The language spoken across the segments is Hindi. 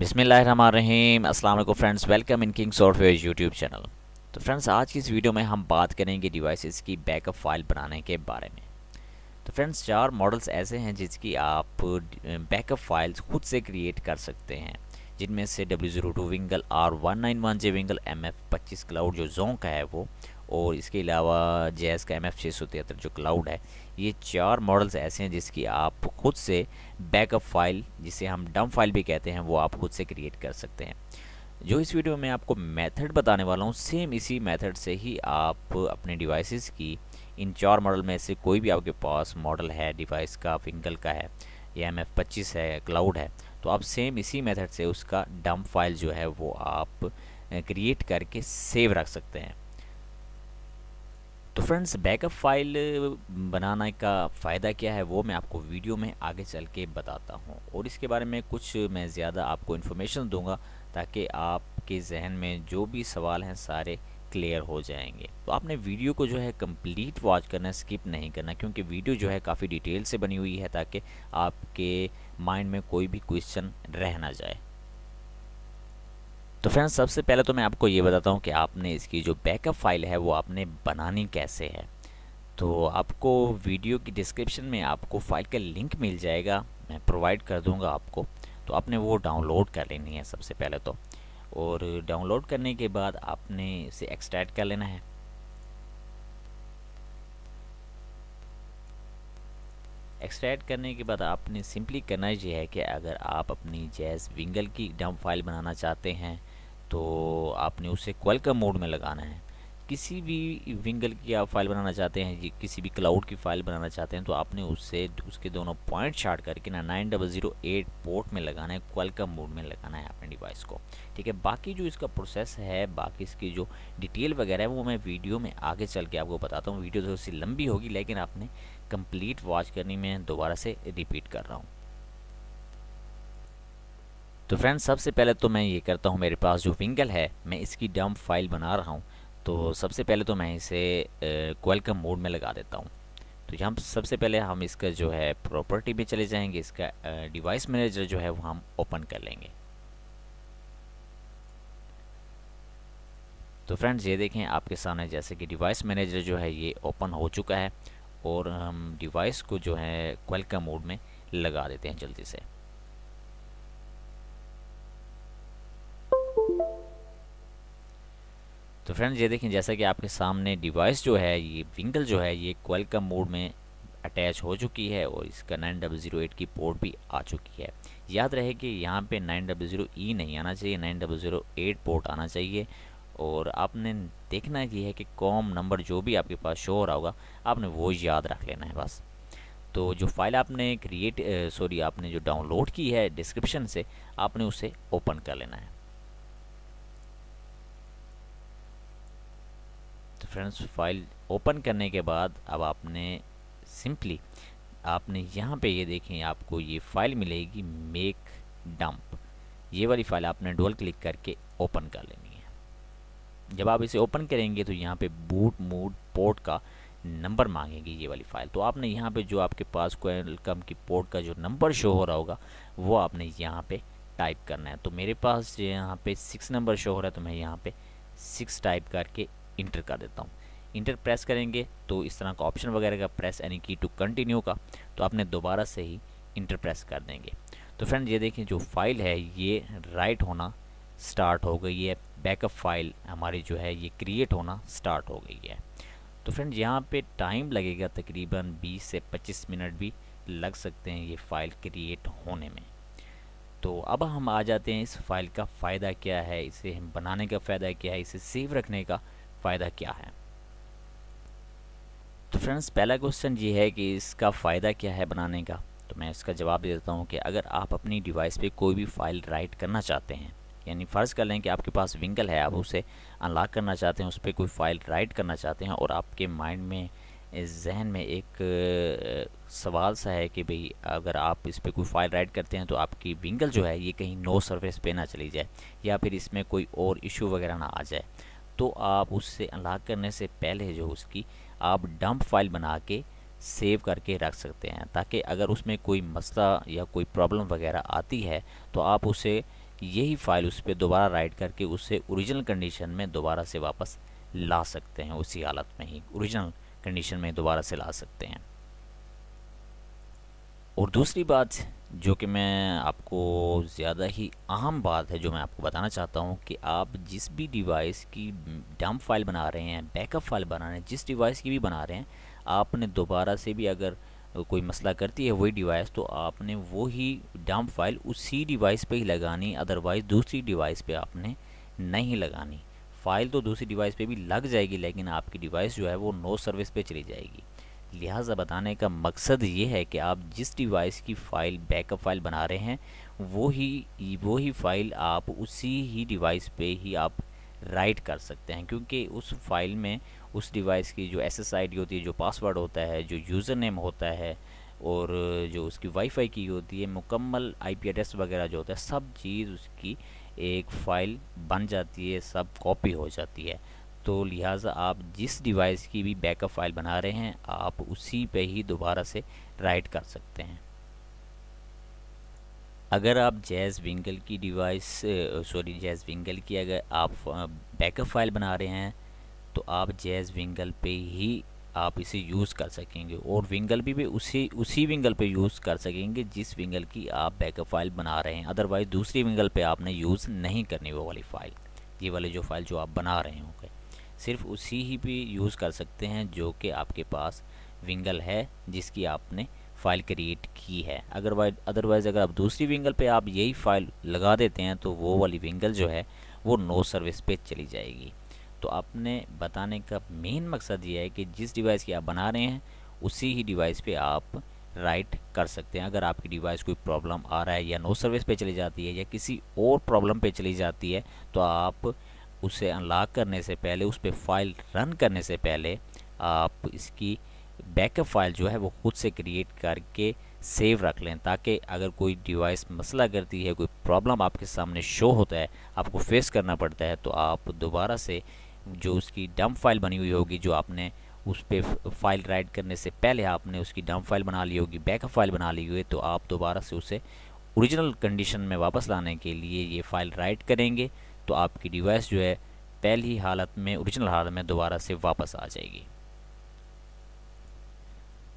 बिसमीम अस्सलाम वालेकुम friends welcome in King Software YouTube channel तो फ्रेंड्स आज की इस वीडियो में हम बात करेंगे डिवाइसेस की बैकअप फाइल बनाने के बारे में तो फ्रेंड्स चार मॉडल्स ऐसे हैं जिसकी आप बैकअप फाइल्स खुद से क्रिएट कर सकते हैं जिनमें से W zero two Wingle R one nine one J Wingle M F पच्चीस क्लाउड जो जोंक है वो और इसके अलावा जैस का एम एफ छः सौ तिहत्तर जो क्लाउड है ये चार मॉडल्स ऐसे हैं जिसकी आप खुद से बैकअप फाइल जिसे हम डम फाइल भी कहते हैं वो आप खुद से क्रिएट कर सकते हैं जो इस वीडियो में आपको मेथड बताने वाला हूँ सेम इसी मेथड से ही आप अपने डिवाइसेस की इन चार मॉडल में से कोई भी आपके पास मॉडल है डिवाइस का फिंगल का है या एम एफ पच्चीस है क्लाउड है तो आप सेम इसी मेथड से उसका डम फाइल जो है वो आप क्रिएट करके सेव रख सकते हैं तो फ्रेंड्स बैकअप फाइल बनाने का फ़ायदा क्या है वो मैं आपको वीडियो में आगे चल के बताता हूँ और इसके बारे में कुछ मैं ज़्यादा आपको इन्फॉर्मेशन दूंगा ताकि आपके जहन में जो भी सवाल हैं सारे क्लियर हो जाएंगे तो आपने वीडियो को जो है कंप्लीट वॉच करना स्किप नहीं करना क्योंकि वीडियो जो है काफ़ी डिटेल से बनी हुई है ताकि आपके माइंड में कोई भी क्वेश्चन रह ना जाए तो फ्रेंड्स सबसे पहले तो मैं आपको ये बताता हूँ कि आपने इसकी जो बैकअप फाइल है वो आपने बनानी कैसे है तो आपको वीडियो की डिस्क्रिप्शन में आपको फाइल का लिंक मिल जाएगा मैं प्रोवाइड कर दूँगा आपको तो आपने वो डाउनलोड कर लेनी है सबसे पहले तो और डाउनलोड करने के बाद आपने इसे एक्सट्रैक्ट कर लेना है एक्सट्रैक्ट करने के बाद आपने सिंपली करना यह है कि अगर आप अपनी जैस विंगल की डम फाइल बनाना चाहते हैं तो आपने उसे का मोड में लगाना है किसी भी विंगल की आप फाइल बनाना चाहते हैं किसी भी क्लाउड की फाइल बनाना चाहते हैं तो आपने उससे उसके दोनों पॉइंट शार्ट करके ना nine double zero eight port में लगाना है का मोड में लगाना है अपने डिवाइस को ठीक है बाकी जो इसका प्रोसेस है बाकी इसकी जो डिटेल वगैरह है वो मैं वीडियो में आगे चल के आपको बताता हूँ वीडियो तो थोड़ी सी लंबी होगी लेकिन आपने कंप्लीट वॉच करनी मैं दोबारा से रिपीट कर रहा हूँ तो फ्रेंड्स सबसे पहले तो मैं ये करता हूँ मेरे पास जो विंगल है मैं इसकी डम्प फाइल बना रहा हूँ तो हम्म। सबसे पहले तो मैं इसे क्वेलकम मोड में लगा देता हूँ तो यहाँ सबसे पहले हम इसका जो है प्रॉपर्टी में चले जाएंगे इसका डिवाइस मैनेजर जो है वो हम ओपन कर लेंगे तो फ्रेंड्स ये देखें आपके सामने जैसे कि डिवाइस मैनेजर जो है ये ओपन हो चुका है और हम डिवाइस को जो है क्वेलकम मोड में लगा देते हैं जल्दी से तो फ्रेंड्स ये देखें जैसा कि आपके सामने डिवाइस जो है ये विंगल जो है ये क्वेलकम मोड में अटैच हो चुकी है और इसका नाइन डबल ज़ीरो एट की पोर्ट भी आ चुकी है याद रहे कि यहाँ पे नाइन डबल ज़ीरो ई नहीं आना चाहिए nine double zero eight port आना चाहिए और आपने देखना ये है कि कॉम नंबर जो भी आपके पास शो हो रहा होगा आपने वो याद रख लेना है बस तो जो फाइल आपने क्रिएट सॉरी आपने जो डाउनलोड की है डिस्क्रिप्शन से आपने उसे ओपन कर लेना है तो फ्रेंड्स फाइल ओपन करने के बाद अब आपने सिंपली आपने यहाँ पे ये यह देखें आपको ये फ़ाइल मिलेगी मेक डंप ये वाली फ़ाइल आपने डबल क्लिक करके ओपन कर लेनी है जब आप इसे ओपन करेंगे तो यहाँ पे बूट मूड पोर्ट का नंबर मांगेगी ये वाली फ़ाइल तो आपने यहाँ पे जो आपके पास कोलकम की पोर्ट का जो नंबर शो हो रहा होगा वो आपने यहाँ पे टाइप करना है तो मेरे पास यहाँ पे सिक्स नंबर शो हो रहा है तो मैं यहाँ पे सिक्स टाइप करके इंटर कर देता हूँ इंटर प्रेस करेंगे तो इस तरह का ऑप्शन वगैरह का प्रेस यानी कि टू कंटिन्यू का तो आपने दोबारा से ही इंटर प्रेस कर देंगे तो फ्रेंड ये देखें जो फाइल है ये राइट होना स्टार्ट हो गई है बैकअप फाइल हमारी जो है ये क्रिएट होना स्टार्ट हो गई है तो फ्रेंड यहाँ पे टाइम लगेगा तकरीबन 20 से 25 मिनट भी लग सकते हैं ये फ़ाइल क्रिएट होने में तो अब हम आ जाते हैं इस फाइल का फ़ायदा क्या है इसे हम बनाने का फ़ायदा क्या है इसे सेव रखने का फ़ायदा क्या है तो फ्रेंड्स पहला क्वेश्चन ये है कि इसका फ़ायदा क्या है बनाने का तो मैं इसका जवाब दे देता हूँ कि अगर आप अपनी डिवाइस पे कोई भी फाइल राइट करना चाहते हैं यानी फ़र्ज़ कर लें कि आपके पास विंकल है आप उसे अनलॉक करना चाहते हैं उस पर कोई फ़ाइल राइट करना चाहते हैं और आपके माइंड में जहन में एक सवाल सा है कि भाई अगर आप इस पर कोई फ़ाइल राइट करते हैं तो आपकी विंगल जो है ये कहीं नो सर्विस पे ना चली जाए या फिर इसमें कोई और इशू वगैरह ना आ जाए तो आप उससे अनलॉक करने से पहले जो उसकी आप डंप फाइल बना के सेव करके रख सकते हैं ताकि अगर उसमें कोई मसला या कोई प्रॉब्लम वगैरह आती है तो आप उसे यही फ़ाइल उस पर दोबारा राइट करके उसे ओरिजिनल कंडीशन में दोबारा से वापस ला सकते हैं उसी हालत में ही ओरिजिनल कंडीशन में दोबारा से ला सकते हैं और दूसरी बात जो कि मैं आपको ज़्यादा ही अहम बात है जो मैं आपको बताना चाहता हूँ कि आप जिस भी डिवाइस की डम्प फाइल बना रहे हैं बैकअप फाइल बना रहे हैं जिस डिवाइस की भी बना रहे हैं आपने दोबारा से भी अगर कोई मसला करती है वही डिवाइस तो आपने वही डम्प फाइल उसी डिवाइस पे ही लगानी अदरवाइज़ दूसरी डिवाइस पे आपने नहीं लगानी फ़ाइल तो दूसरी डिवाइस पे भी लग जाएगी लेकिन आपकी डिवाइस जो है वो नो सर्विस पे चली जाएगी लिहाजा बताने का मकसद ये है कि आप जिस डिवाइस की फ़ाइल बैकअप फ़ाइल बना रहे हैं वो ही वो ही फ़ाइल आप उसी ही डिवाइस पे ही आप राइट कर सकते हैं क्योंकि उस फाइल में उस डिवाइस की जो एस एस होती है जो पासवर्ड होता है जो यूज़र नेम होता है और जो उसकी वाईफाई की होती है मुकम्मल आईपी एड्रेस वगैरह जो होता है सब चीज़ उसकी एक फ़ाइल बन जाती है सब कॉपी हो जाती है तो लिहाजा आप जिस डिवाइस की भी बैकअप फाइल बना रहे हैं आप उसी पे ही दोबारा से राइट कर सकते हैं अगर आप जैज़ विंगल की डिवाइस सॉरी जैज़ विंगल की अगर आप बैकअप फाइल बना रहे हैं तो आप जैज़ विंगल पे ही आप इसे यूज़ कर सकेंगे और विंगल भी, भी उसी उसी विंगल पे यूज़ कर सकेंगे जिस विंगल की आप बैकअप फाइल बना रहे हैं अदरवाइज़ दूसरी विंगल पे आपने यूज़ नहीं करनी वो वाली फ़ाइल ये वाली जो फाइल जो आप बना रहे होंगे सिर्फ उसी ही पे यूज़ कर सकते हैं जो कि आपके पास विंगल है जिसकी आपने फ़ाइल क्रिएट की है अगर अदरवाइज़ अगर आप दूसरी विंगल पे आप यही फ़ाइल लगा देते हैं तो वो वाली विंगल जो है वो नो सर्विस पे चली जाएगी तो आपने बताने का मेन मकसद ये है कि जिस डिवाइस की आप बना रहे हैं उसी ही डिवाइस पे आप राइट कर सकते हैं अगर आपकी डिवाइस कोई प्रॉब्लम आ रहा है या नो सर्विस पे चली जाती है या किसी और प्रॉब्लम पे चली जाती है तो आप उसे अनलॉक करने से पहले उस पर फाइल रन करने से पहले आप इसकी बैकअप फाइल जो है वो खुद से क्रिएट करके सेव रख लें ताकि अगर कोई डिवाइस मसला करती है कोई प्रॉब्लम आपके सामने शो होता है आपको फेस करना पड़ता है तो आप दोबारा से जो उसकी डम फाइल बनी हुई होगी जो आपने उस पर फाइल राइड करने से पहले आपने उसकी डम फाइल बना ली होगी बैकअप फाइल बना ली हुई तो आप दोबारा से उसे ओरिजिनल कंडीशन में वापस लाने के लिए ये फ़ाइल राइट करेंगे तो आपकी डिवाइस जो है पहली हालत में ओरिजिनल हालत में दोबारा से वापस आ जाएगी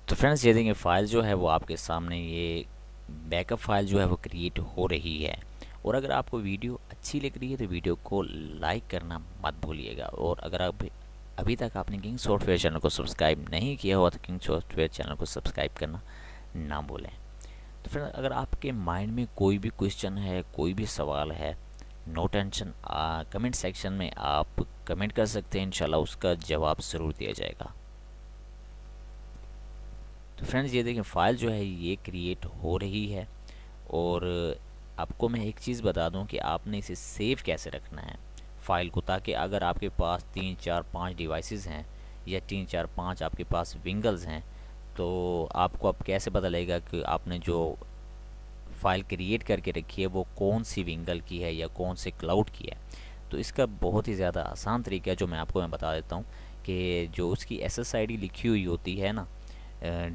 तो फ्रेंड्स ये देखिए फ़ाइल जो है वो आपके सामने ये बैकअप फाइल जो है वो क्रिएट हो रही है और अगर आपको वीडियो अच्छी लग रही है तो वीडियो को लाइक करना मत भूलिएगा और अगर आप अभी तक आपने किंग सॉफ्टवेयर चैनल को सब्सक्राइब नहीं किया हुआ तो किंग सॉफ्टवेयर चैनल को सब्सक्राइब करना ना भूलें तो फ्रेंड्स अगर आपके माइंड में कोई भी क्वेश्चन है कोई भी सवाल है नो टेंशन कमेंट सेक्शन में आप कमेंट कर सकते हैं इंशाल्लाह उसका जवाब ज़रूर दिया जाएगा तो फ्रेंड्स ये देखें फाइल जो है ये क्रिएट हो रही है और आपको मैं एक चीज़ बता दूं कि आपने इसे सेव कैसे रखना है फ़ाइल को ताकि अगर आपके पास तीन चार पाँच डिवाइसेस हैं या तीन चार पाँच आपके पास विंगल्स हैं तो आपको अब कैसे पता लगेगा कि आपने जो फाइल क्रिएट करके रखी है वो कौन सी विंगल की है या कौन से क्लाउड की है तो इसका बहुत ही ज़्यादा आसान तरीका है जो मैं आपको मैं बता देता हूँ कि जो उसकी एस एस आई डी लिखी हुई होती है ना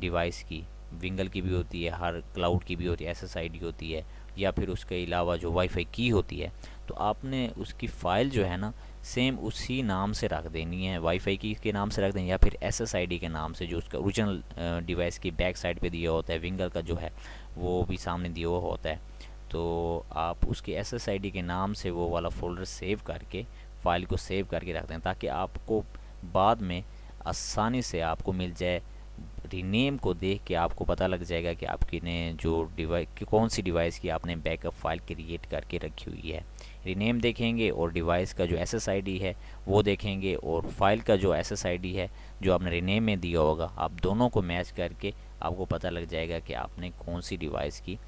डिवाइस की विंगल की भी होती है हर क्लाउड की भी होती है एस एस आई डी होती है या फिर उसके अलावा जो वाईफाई की होती है तो आपने उसकी फ़ाइल जो है ना सेम उसी नाम से रख देनी है वाईफाई की के नाम से रख देनी या फिर एस एस आई डी के नाम से जो उसका ओरिजिनल डिवाइस की बैक साइड पे दिया होता है विंगल का जो है वो भी सामने दिया हुआ होता है तो आप उसके एस एस आई डी के नाम से वो वाला फोल्डर सेव करके फ़ाइल को सेव करके रख दें ताकि आपको बाद में आसानी से आपको मिल जाए रीनेम को देख के आपको पता लग जाएगा कि आपकी ने जो डिवाइस कौन सी डिवाइस की आपने बैकअप फ़ाइल क्रिएट करके रखी हुई है रीनेम देखेंगे और डिवाइस का जो एस एस आई डी है वो देखेंगे और फाइल का जो एस एस आई डी है जो आपने रीनेम में दिया होगा आप दोनों को मैच करके आपको पता लग जाएगा कि आपने कौन सी डिवाइस की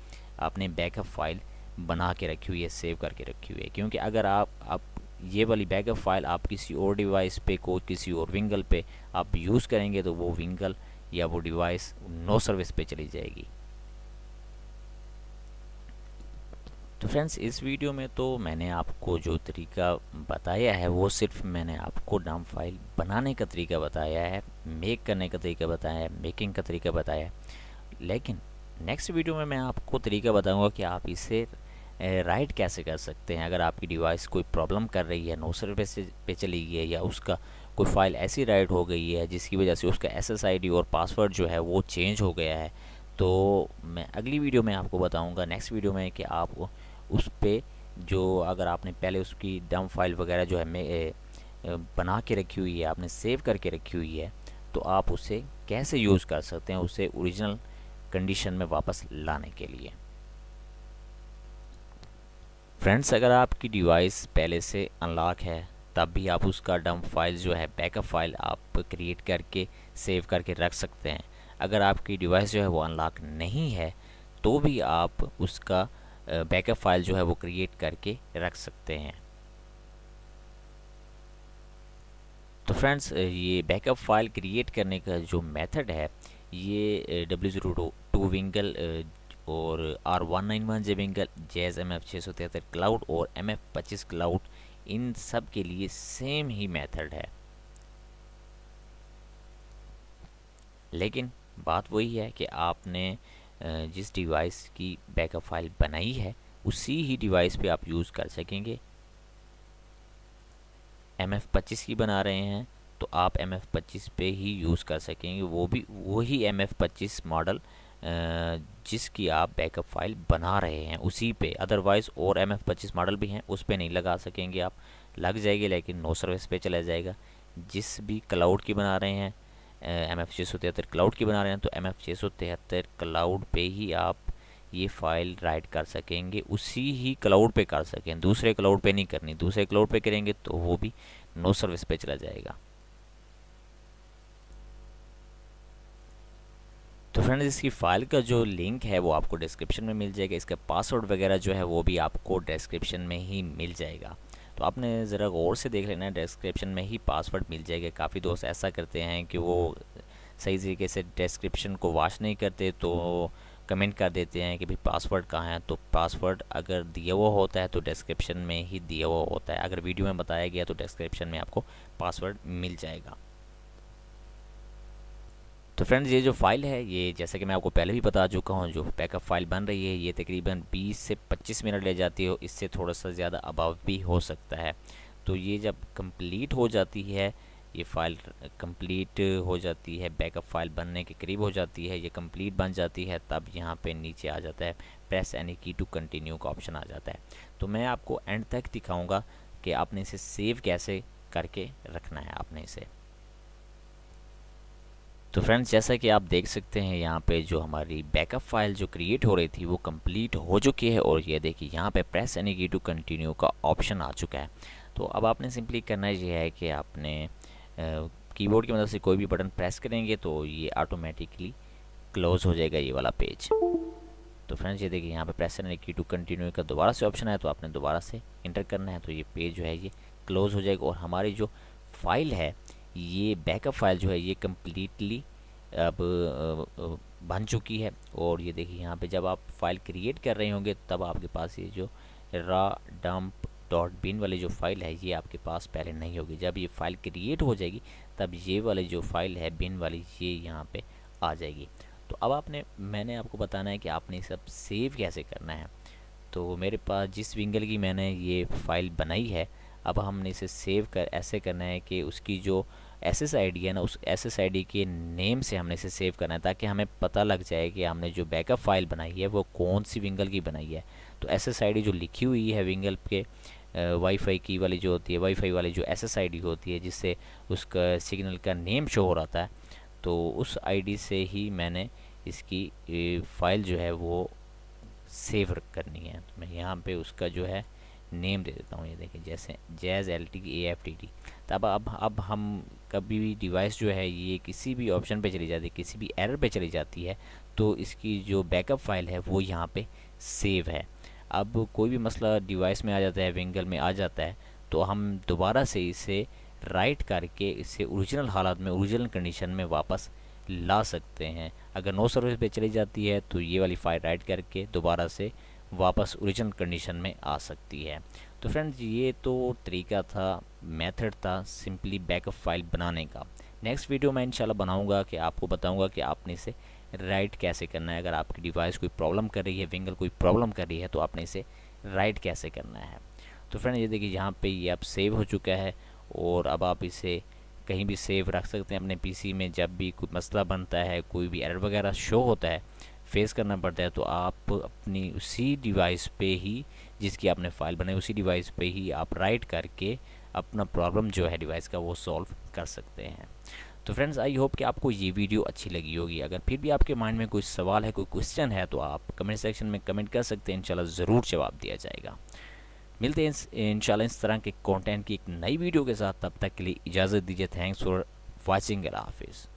आपने बैकअप फाइल बना के रखी हुई है सेव करके रखी हुई है क्योंकि अगर आप आप ये वाली बैकअप फाइल आप किसी और डिवाइस पे को किसी और विंगल पे आप यूज़ करेंगे तो वो विंगल या वो डिवाइस नो सर्विस पे चली जाएगी तो फ्रेंड्स इस वीडियो में तो मैंने आपको जो तरीका बताया है वो सिर्फ मैंने आपको डाम फाइल बनाने का तरीका बताया है मेक करने का तरीका बताया है मेकिंग का तरीका बताया है लेकिन नेक्स्ट वीडियो में मैं आपको तरीका बताऊंगा कि आप इसे राइट कैसे कर सकते हैं अगर आपकी डिवाइस कोई प्रॉब्लम कर रही है नो सर्विस पे चली गई है या उसका कोई फ़ाइल ऐसी राइट हो गई है जिसकी वजह से उसका एस और पासवर्ड जो है वो चेंज हो गया है तो मैं अगली वीडियो में आपको बताऊंगा नेक्स्ट वीडियो में कि आप उस पर जो अगर आपने पहले उसकी डम फाइल वगैरह जो है मैं बना के रखी हुई है आपने सेव करके रखी हुई है तो आप उसे कैसे यूज़ कर सकते हैं उसे ओरिजिनल कंडीशन में वापस लाने के लिए फ्रेंड्स अगर आपकी डिवाइस पहले से अनलॉक है तब भी आप उसका डम फाइल जो है बैकअप फाइल आप क्रिएट करके सेव करके रख सकते हैं अगर आपकी डिवाइस जो है वो अनलॉक नहीं है तो भी आप उसका बैकअप फाइल जो है वो क्रिएट करके रख सकते हैं तो फ्रेंड्स ये बैकअप फाइल क्रिएट करने का जो मेथड है ये डब्ल्यू ज़ीरो टू विंगल और R one nine one J Wingle जेज एम एफ छः सौ तिहत्तर क्लाउड और एम एफ पच्चीस क्लाउड इन सब के लिए सेम ही मेथड है लेकिन बात वही है कि आपने जिस डिवाइस की बैकअप फाइल बनाई है उसी ही डिवाइस पे आप यूज़ कर सकेंगे एम एफ़ पच्चीस की बना रहे हैं तो आप एम एफ़ पच्चीस पे ही यूज़ कर सकेंगे वो भी वही एम एफ़ पच्चीस मॉडल जिसकी आप बैकअप फाइल बना रहे हैं उसी पे अदरवाइज़ और एम एफ़ पच्चीस मॉडल भी हैं उस पर नहीं लगा सकेंगे आप लग जाएगी लेकिन नो सर्विस पे चला जाएगा जिस भी क्लाउड की बना रहे हैं एम एफ छः सौ तिहत्तर क्लाउड की बना रहे हैं तो एम एफ छः सौ तिहत्तर क्लाउड पे ही आप ये फाइल राइट कर सकेंगे उसी ही क्लाउड पे कर सकें दूसरे क्लाउड पे नहीं करनी दूसरे क्लाउड पे करेंगे तो वो भी नो सर्विस पे चला जाएगा तो फ्रेंड्स इसकी फ़ाइल का जो लिंक है वो आपको डिस्क्रिप्शन में मिल जाएगा इसका पासवर्ड वगैरह जो है वो भी आपको डिस्क्रिप्शन में ही मिल जाएगा तो आपने ज़रा गौर से देख लेना डिस्क्रिप्शन में ही पासवर्ड मिल जाएगा काफ़ी दोस्त ऐसा करते हैं कि वो सही तरीके से डिस्क्रिप्शन को वाश नहीं करते तो कमेंट कर देते हैं कि भाई पासवर्ड कहाँ है तो पासवर्ड अगर दिया हुआ होता है तो डिस्क्रिप्शन में ही दिया हुआ होता है अगर वीडियो में बताया गया तो डिस्क्रिप्शन में आपको पासवर्ड मिल जाएगा तो फ्रेंड्स ये जो फ़ाइल है ये जैसे कि मैं आपको पहले भी बता चुका हूँ जो बैकअप फ़ाइल बन रही है ये तकरीबन 20 से 25 मिनट ले जाती हो इससे थोड़ा सा ज़्यादा अभाव भी हो सकता है तो ये जब कंप्लीट हो जाती है ये फ़ाइल कंप्लीट हो जाती है बैकअप फ़ाइल बनने के करीब हो जाती है ये कंप्लीट बन जाती है तब यहाँ पे नीचे आ जाता है press any key to continue का ऑप्शन आ जाता है तो मैं आपको एंड तक दिखाऊंगा कि आपने इसे सेव कैसे करके रखना है आपने इसे तो फ्रेंड्स जैसा कि आप देख सकते हैं यहाँ पे जो हमारी बैकअप फाइल जो क्रिएट हो रही थी वो कंप्लीट हो चुकी है और ये देखिए यहाँ पे प्रेस यानी कि टू कंटिन्यू का ऑप्शन आ चुका है तो अब आपने सिंपली करना ये है कि आपने कीबोर्ड की मदद मतलब से कोई भी बटन प्रेस करेंगे तो ये ऑटोमेटिकली क्लोज हो जाएगा ये वाला पेज तो फ्रेंड्स ये देखिए यहाँ पर प्रेस करने की टू कंटिन्यू का दोबारा से ऑप्शन है तो आपने दोबारा से इंटर करना है तो ये पेज जो है ये क्लोज़ हो जाएगा और हमारी जो फाइल है ये बैकअप फाइल जो है ये कम्प्लीटली अब बन चुकी है और ये देखिए यहाँ पे जब आप फाइल क्रिएट कर रहे होंगे तब आपके पास ये जो रा डम्प डॉट बिन वाली जो फाइल है ये आपके पास पहले नहीं होगी जब ये फाइल क्रिएट हो जाएगी तब ये वाली जो फाइल है बिन वाली ये यहाँ पे आ जाएगी तो अब आपने मैंने आपको बताना है कि आपने सब सेव कैसे करना है तो मेरे पास जिस विंगल की मैंने ये फाइल बनाई है अब हमने इसे सेव कर ऐसे करना है कि उसकी जो एस एस है ना उस एस एस के नेम से हमने इसे सेव करना है ताकि हमें पता लग जाए कि हमने जो बैकअप फाइल बनाई है वो कौन सी विंगल की बनाई है तो एस एस जो लिखी हुई है विंगल के वाईफाई की वाली जो होती है वाईफाई वाली जो एस एस होती है जिससे उसका सिग्नल का नेम शो हो रहा था तो उस आई से ही मैंने इसकी फ़ाइल जो है वो सेव करनी है तो मैं यहाँ पे उसका जो है नेम दे देता हूँ ये देखें जैसे जैज़ L T A F T T तब अब अब हम कभी भी डिवाइस जो है ये किसी भी ऑप्शन पे चली जाती है किसी भी एरर पे चली जाती है तो इसकी जो बैकअप फाइल है वो यहाँ पे सेव है अब कोई भी मसला डिवाइस में आ जाता है विंगल में आ जाता है तो हम दोबारा से इसे राइट करके इसे ओरिजिनल हालात में ओरिजिनल कंडीशन में वापस ला सकते हैं अगर नो सर्विस पे चली जाती है तो ये वाली फाइल राइट करके दोबारा से वापस ओरिजिनल कंडीशन में आ सकती है तो फ्रेंड्स ये तो तरीका था मेथड था सिंपली बैकअप फाइल बनाने का नेक्स्ट वीडियो मैं इंशाल्लाह बनाऊंगा कि आपको बताऊंगा कि आपने इसे राइट कैसे करना है अगर आपकी डिवाइस कोई प्रॉब्लम कर रही है विंगल कोई प्रॉब्लम कर रही है तो आपने इसे राइट कैसे करना है तो फ्रेंड ये देखिए यहाँ पर ये अब सेव हो चुका है और अब आप इसे कहीं भी सेव रख सकते हैं अपने पीसी में जब भी कोई मसला बनता है कोई भी एरर वगैरह शो होता है फेस करना पड़ता है तो आप अपनी उसी डिवाइस पे ही जिसकी आपने फाइल बनाई उसी डिवाइस पे ही आप राइट करके अपना प्रॉब्लम जो है डिवाइस का वो सॉल्व कर सकते हैं तो फ्रेंड्स आई होप कि आपको ये वीडियो अच्छी लगी होगी अगर फिर भी आपके माइंड में कोई सवाल है कोई क्वेश्चन है तो आप कमेंट सेक्शन में कमेंट कर सकते हैं इंशाल्लाह ज़रूर जवाब दिया जाएगा मिलते हैं इंशाल्लाह इस तरह के कंटेंट की एक नई वीडियो के साथ तब तक के लिए इजाज़त दीजिए थैंक्स फॉर वॉचिंग हाफिज़